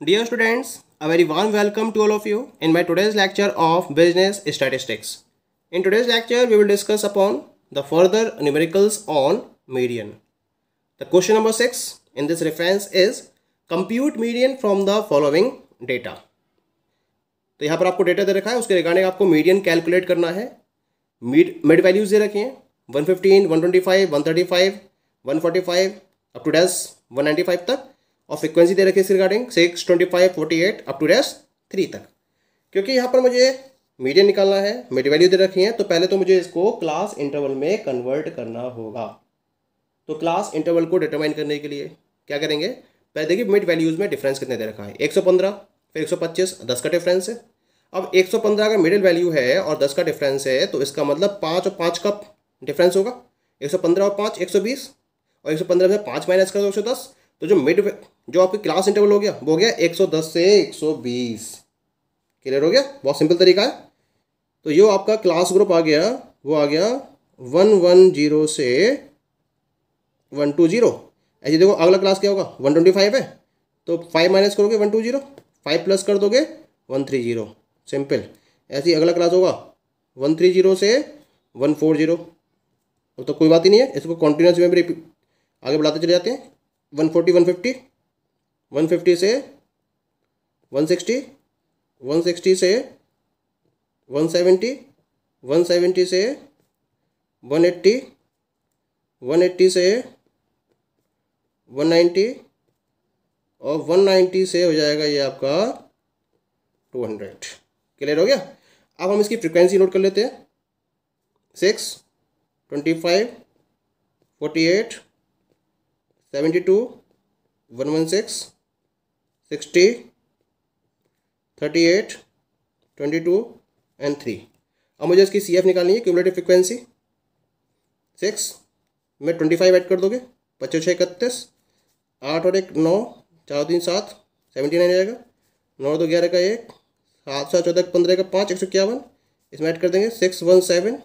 Dear students, a very warm welcome to all of you in my today's lecture of Business Statistics. In today's lecture, we will discuss upon the further numericals on median. The question number 6 in this reference is compute median from the following data. तो यहाँ पर आपको data दे रखा है उसके regarding आपको median calculate करना है मिड मिड वैल्यूज दे रखे हैं 115, 125, 135, 145 अप टू डैस 195 तक और फ्रिक्वेंसी दे रखी है regarding six twenty five forty eight up to dash three तक क्योंकि यहाँ पर मुझे मीडियम निकालना है मिड वैल्यू दे रखी है तो पहले तो मुझे इसको क्लास इंटरवल में कन्वर्ट करना होगा तो क्लास इंटरवल को डिटरमाइन करने के लिए क्या करेंगे पहले देखिए मिड वैल्यूज़ में डिफरेंस कितने दे रखा है एक सौ पंद्रह फिर एक सौ पच्चीस दस का डिफरेंस है अब एक सौ पंद्रह का मिडिल वैल्यू है और दस का डिफरेंस है तो इसका मतलब पाँच और पाँच का डिफरेंस होगा एक सौ पंद्रह और पाँच एक सौ बीस और एक सौ पंद्रह में पाँच माइनस कर दो एक सौ दस तो जो मिड जो आपकी क्लास इंटरवल हो गया वो हो गया 110 से 120 क्लियर हो गया बहुत सिंपल तरीका है तो ये आपका क्लास ग्रुप आ गया वो आ गया वन वन जीरो से वन टू जीरो ऐसे देखो अगला क्लास क्या होगा वन ट्वेंटी फाइव है तो फाइव माइनस करोगे one two zero five plus कर दोगे वन थ्री जीरो सिंपल ऐसे ही अगला क्लास होगा वन थ्री जीरो से वन फोर जीरो तो कोई बात ही नहीं है इसको कॉन्टीन्यूस में भी आगे बढ़ाते चले जाते हैं one forty one fifty one fifty से वन सिक्सटी वन सिक्सटी से वन सेवेंटी वन सेवेंटी से वन एट्टी वन एट्टी से वन नाइन्टी और वन नाइन्टी से हो जाएगा ये आपका टू हंड्रेड क्लियर हो गया अब हम इसकी फ्रिक्वेंसी नोट कर लेते हैं six twenty five forty eight seventy two one one six sixty thirty eight twenty two and three अब मुझे इसकी सी एफ निकालनी है क्यूमलेटिव फ्रिक्वेंसी सिक्स में ट्वेंटी फाइव ऐड कर दोगे पच्चीस छः इकतीस आठ और एक नौ चार तीन सात सेवेंटी नाइन आएगा नौ दो ग्यारह का एक सात सात चौदह पंद्रह का पाँच एक सौ इक्यावन इसमें ऐड कर देंगे six one seven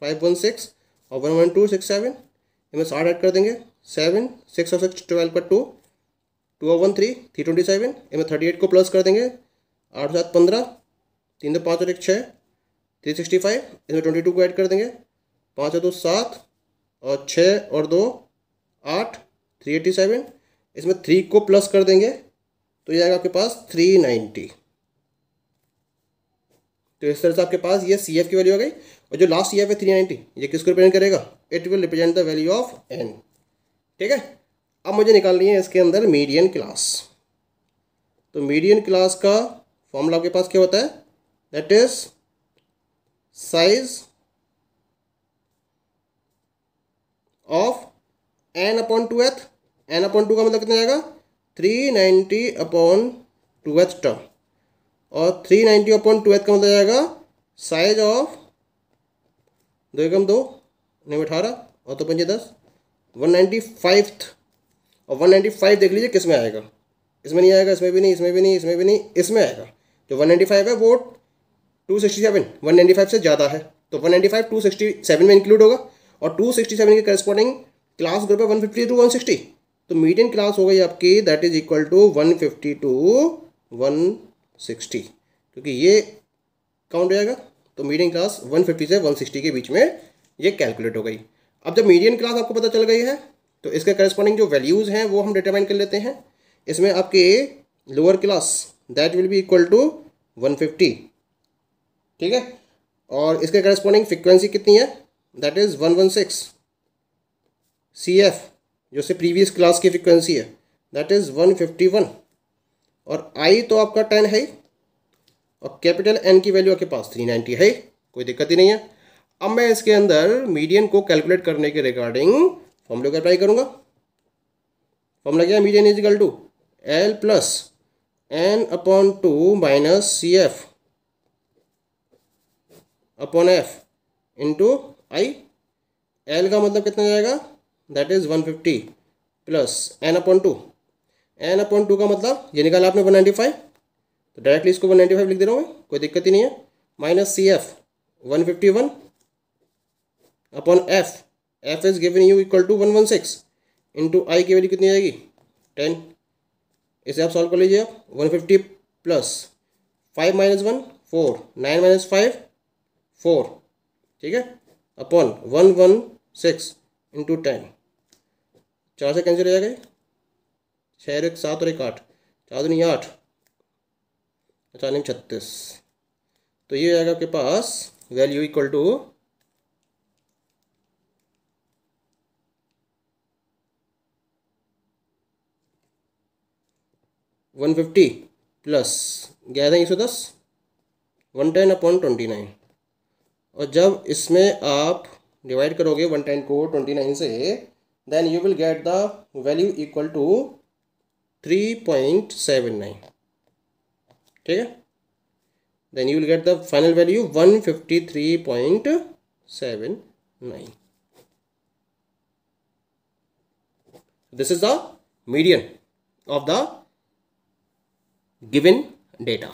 five one six और one one two six seven इसमें साठ ऐड कर देंगे सेवन सिक्स और सिक्स ट्वेल्व का टू टू और one three three twenty seven इनमें थर्टी एट को प्लस कर देंगे आठ सात पंद्रह तीन दो पाँच और एक छः थ्री सिक्सटी फाइव इसमें ट्वेंटी टू को ऐड कर देंगे पाँच और दो सात और छः और दो आठ थ्री एटी सेवन इसमें थ्री को प्लस कर देंगे तो ये आएगा आपके पास थ्री नाइन्टी तो इस तरह से आपके पास ये सी एफ की वैल्यू आ गई और जो लास्ट सी एफ है थ्री नाइन्टी ये किसको रिप्रेजेंट करेगा it will represent the value of N ठीक है अब मुझे निकालनी है इसके अंदर मीडियन क्लास तो मीडियन क्लास का फॉर्मूला आपके पास क्या होता है that is size of N upon two th N upon two का मतलब कितना जाएगा three ninety upon two th term और three ninety upon two th का मतलब आएगा साइज ऑफ दो एकम दो नहीं अठारह और तो पंजे दस वन नाइन्टी फाइव और वन नाइन्टी फाइव देख लीजिए किस में आएगा इसमें नहीं आएगा इसमें भी नहीं इसमें भी नहीं इसमें भी नहीं इसमें आएगा जो वन नाइन्टी फाइव है वो two sixty seven one ninety five से ज़्यादा है तो one ninety five two sixty seven में इंक्लूड होगा और टू सिक्सटी सेवन के करस्पॉन्डिंग क्लास ग्रुप है one fifty to one sixty तो मीडियम क्लास हो गई आपकी that is equal to one fifty to one sixty क्योंकि ये काउंट हो जाएगा तो मीडियम क्लास वन फिफ्टी से वन सिक्सटी के बीच में ये कैलकुलेट हो गई अब जब मीडियन क्लास आपको पता चल गई है तो इसके करस्पॉन्डिंग जो वैल्यूज़ हैं वो हम डिटरमाइन कर लेते हैं इसमें आपके lower class that will be equal to one fifty ठीक है और इसके करस्पॉन्डिंग फ्रिक्वेंसी कितनी है that is one one six C F जो से प्रीवियस क्लास की फ्रिक्वेंसी है that is one fifty one और आई तो आपका टेन है और कैपिटल एन की वैल्यू आपके पास थ्री नाइन्टी है कोई दिक्कत ही नहीं है अब मैं इसके अंदर मीडियन को कैलकुलेट करने के रिगार्डिंग फॉर्मूले को अप्लाई करूंगा फॉर्मूला क्या है median is equal to L plus N upon two minus C F upon F into I L का मतलब कितना जाएगा that is one fifty plus N upon two N upon two का मतलब ये निकाला आपने वन नाइन्टी फाइव तो डायरेक्टली इसको वन नाइन्टी फाइव लिख दे रहा हूँ कोई दिक्कत ही नहीं है minus C F one fifty one upon F F is given you equal to one one six into I की वैल्यू कितनी आएगी टेन इसे आप सॉल्व कर लीजिए आप one fifty plus five minus one four nine minus five four ठीक है upon one one six into ten चार से कैंसिल हो जाएगा छः और एक सात और एक आठ चार दुनिया आठ पचानवे छत्तीस तो ये आएगा आपके पास value equal to one fifty plus ग्यारह एक सौ दस one ten upon twenty nine और जब इसमें आप डिवाइड करोगे वन टेन को ट्वेंटी नाइन से then you will get the value equal to three point seven nine ठीक है then you will get the final value one fifty three point seven nine this is the medium of the given data.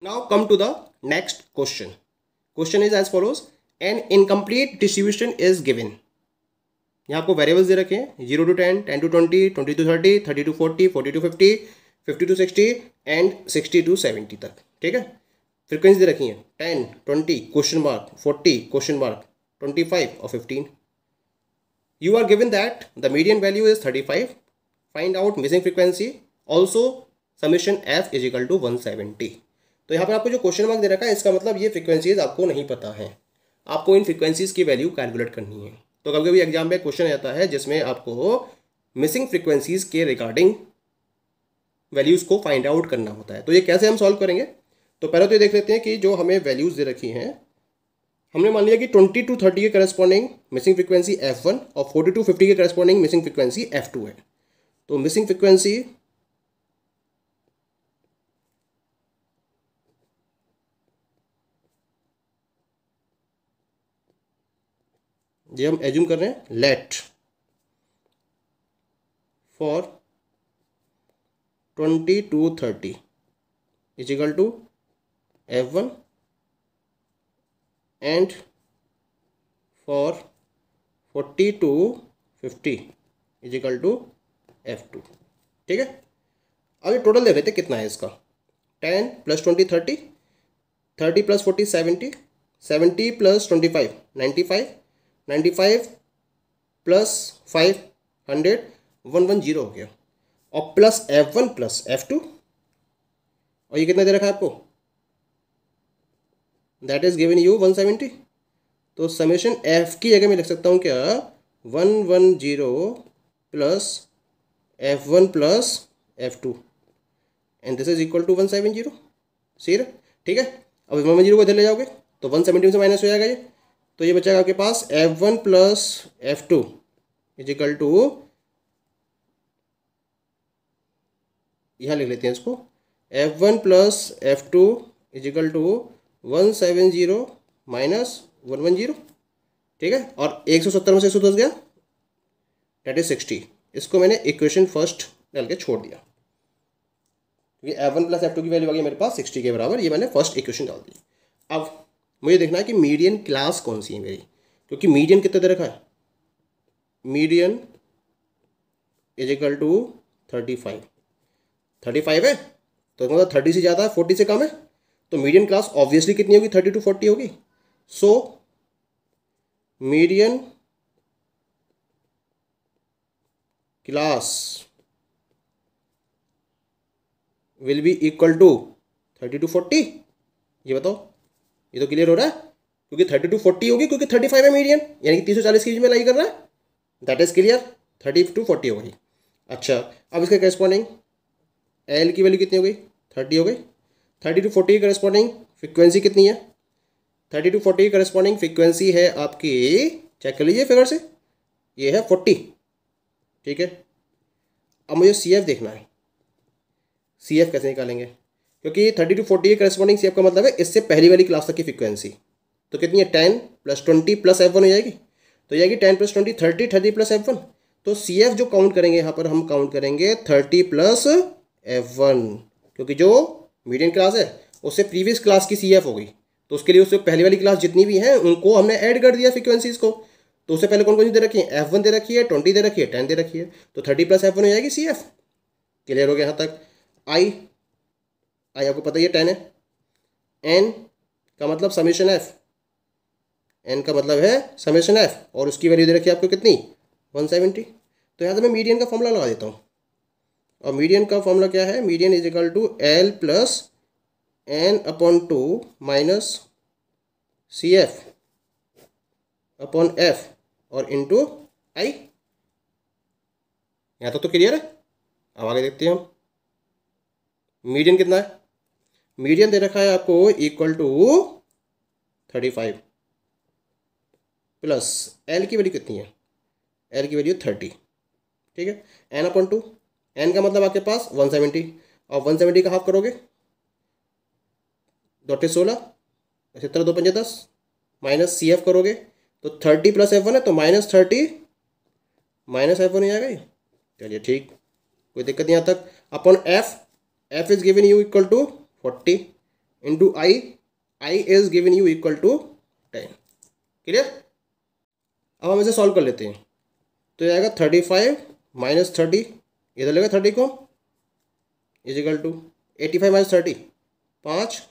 Now come to the next question. Question is as follows. An incomplete distribution is given. यहाँ आपको variables दे रखे हैं zero to ten ten to twenty twenty to thirty thirty to forty forty to fifty fifty to sixty and sixty to seventy तक ठीक है frequency दे रखी है ten twenty question mark forty question mark twenty five और fifteen you are given that the medium value is thirty five find out missing frequency also summation F is equal to one seventy तो यहाँ पर आपको जो question mark दे रखा है इसका मतलब ये फ्रिक्वेंसीज आपको नहीं पता है आपको इन फ्रिक्वेंसीज की वैल्यू कैलकुलेट करनी है तो कभी कभी एग्जाम में क्वेश्चन आता है जिसमें आपको मिसिंग फ्रिक्वेंसीज के रिगार्डिंग वैल्यूज़ को फाइंड आउट करना होता है तो ये कैसे हम सॉल्व करेंगे तो पहले तो ये देख लेते हैं कि जो हमें वैल्यूज़ दे रखी हैं हमने मान लिया कि ट्वेंटी टू थर्टी के corresponding missing frequency F one और फोर्टी टू फिफ्टी के corresponding missing frequency F two है तो मिसिंग फ्रिक्वेंसी ये हम एज्यूम कर रहे हैं let for twenty to thirty equal to F one and for forty to fifty equal to F two ठीक है अब ये टोटल दे रहे थे कितना है इसका ten plus twenty thirty thirty plus forty seventy seventy plus twenty five ninety five ninety five plus five hundred one one zero हो गया और plus F one plus F two और ये कितना दे रखा है आपको that is given you one seventy तो समेशन एफ की जगह मैं लिख सकता हूँ क्या one one zero plus F one plus F two and this is equal to one seven zero सीर ठीक है अब वन वन जीरो को इधर ले जाओगे तो वन सेवेंटी में से माइनस हो जाएगा ये तो ये बचेगा आपके पास F one plus F two equal to यहाँ लिख लेते हैं इसको F one plus F two equal to one seven zero minus one one zero ठीक है और एक सौ सत्तर में से एक सौ दस गया डेट इज सिक्सटी इसको मैंने इक्वेशन फर्स्ट डाल के छोड़ दिया क्योंकि F one plus F two की वैल्यू आ गई मेरे पास सिक्सटी के बराबर ये मैंने फर्स्ट इक्वेशन डाल दी अब मुझे देखना है कि मीडियन क्लास कौन सी है मेरी क्योंकि मीडियन कितने दे रखा है median is equal to thirty five thirty five है तो मतलब थर्टी से ज़्यादा है फोर्टी से कम है तो मीडियन क्लास ऑब्वियसली कितनी होगी थर्टी टू फोर्टी होगी so median class will be equal to thirty to forty ये बताओ ये तो क्लियर हो रहा है क्योंकि थर्टी टू फोर्टी होगी क्योंकि थर्टी फाइव है मीडियन यानी कि तीन सौ चालीस के बीच में लाई कर रहा है that is clear thirty to forty हो गई अच्छा अब इसका करस्पॉन्डिंग एल की वैल्यू कितनी हो गई थर्टी हो गई थर्टी टू फोर्टी की करस्पॉन्डिंग फ्रिक्वेंसी कितनी है थर्टी टू फोर्टी की करस्पॉन्डिंग फ्रिक्वेंसी है आपकी चेक कर लीजिए फिगर से ये है फोर्टी ठीक है अब मुझे सी एफ देखना है सी एफ कैसे निकालेंगे क्योंकि थर्टी टू फोर्टी के करस्पॉन्डिंग सी एफ का मतलब है इससे पहली वाली क्लास तक की फ्रिक्वेंसी तो कितनी है ten plus twenty plus F one हो जाएगी तो जाएगी ten plus twenty thirty thirty plus F one तो सी एफ जो काउंट करेंगे यहाँ पर हम काउंट करेंगे थर्टी प्लस एफ वन क्योंकि जो मीडियम क्लास है उससे प्रीवियस क्लास की सी एफ हो गई तो उसके लिए उससे पहली वाली क्लास जितनी भी है उनको हमने ऐड कर दिया फ्रिक्वेंसीज को तो उससे पहले कौन कौन सी दे रखी है एफ वन दे रखी है ट्वेंटी दे रखी है टेन दे रखी है तो थर्टी प्लस एफ वन हो जाएगी सी एफ क्लियर हो गया यहाँ तक आई आई आपको पता ही है टेन है एन का मतलब समीशन एफ एन का मतलब है समीशन एफ और उसकी वैल्यू दे रखी है आपको कितनी वन सेवेंटी तो यहाँ से मैं मीडियन का फॉर्मूला लगा देता हूँ और मीडियन का फॉर्मूला क्या है median is equal to L plus N upon two minus C F upon F और टू आई यहाँ तक तो क्लियर है अब आगे देखते हैं हम मीडियन कितना है मीडियम दे रखा है आपको equal to thirty five plus L की वैल्यू कितनी है एल की वैल्यू थर्टी ठीक है एन अपॉन टू एन का मतलब आपके पास वन सेवेंटी और वन सेवेंटी का हाफ करोगे दोटे सोलह सत्रह दो पंजे दस माइनस सी एफ करोगे तो थर्टी प्लस एफ वन है तो minus thirty minus F one ही आएगा ये चलिए ठीक कोई दिक्कत नहीं यहाँ तक upon F F is given you equal to forty into I I is given you equal to ten clear अब हम इसे सॉल्व कर लेते हैं तो ये आएगा थर्टी फाइव माइनस थर्टी इधर लेगा थर्टी को equal to eighty five minus thirty पाँच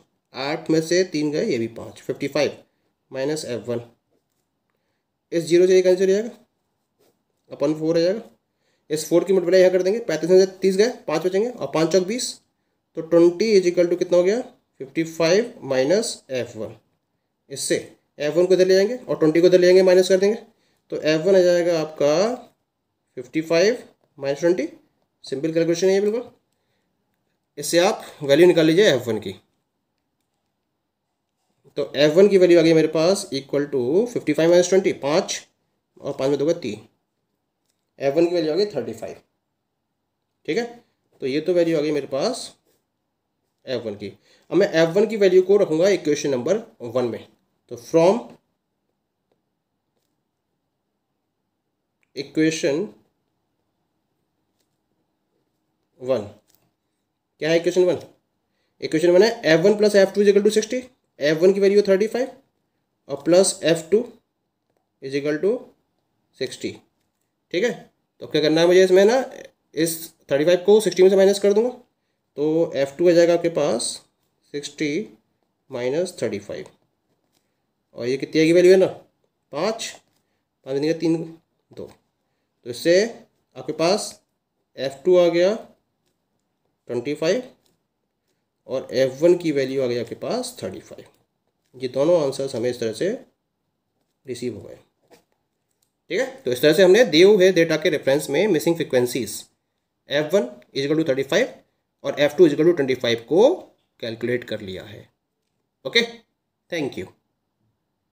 आठ में से तीन गए ये भी पाँच fifty five minus F one इस जीरो से एक आंसर जाएगा अपन फोर आ जाएगा इस फोर की मल्टीप्लाई यहाँ कर देंगे पैंतीस में से तीस गए पाँच बचेंगे और पाँच चौक बीस तो ट्वेंटी इज इक्वल टू कितना हो गया fifty five minus F one इससे एफ वन को इधर ले जाएंगे और ट्वेंटी को इधर ले जाएंगे माइनस कर देंगे तो एफ वन आ जाएगा आपका fifty five minus twenty simple calculation है ये बिल्कुल इससे आप वैल्यू निकाल लीजिए एफ वन की तो एफ वन की वैल्यू आ गई मेरे पास equal to fifty five minus twenty पाँच और पाँच में दोगा तीन एफ वन की वैल्यू आ गई थर्टी फाइव ठीक है तो ये तो वैल्यू आ गई मेरे पास एफ वन की अब मैं एफ वन की वैल्यू को रखूंगा इक्वेशन नंबर वन में तो फ्रॉम इक्वेशन वन क्या है इक्वेशन वन इक्वेशन वन है F one plus F two equal to sixty F one की वैल्यू थर्टी फाइव और plus F two equal to sixty ठीक है तो क्या करना है मुझे इसमें ना इस थर्टी फाइव को सिक्सटी में से माइनस कर दूंगा तो एफ़ टू आ जाएगा आपके पास सिक्सटी माइनस थर्टी फाइव और ये कितनी आएगी वैल्यू है ना पाँच पाँच दिन तीन दो तो इससे आपके पास एफ़ टू आ गया ट्वेंटी फाइव और एफ़ वन की वैल्यू आ गई आपके पास थर्टी फाइव ये दोनों आंसर्स हमें इस तरह से रिसीव हो गए ठीक है तो इस तरह से हमने दिए हुए डेटा के रेफरेंस में missing frequencies F one equal to thirty five और F two equal to twenty five को कैलकुलेट कर लिया है ओके थैंक यू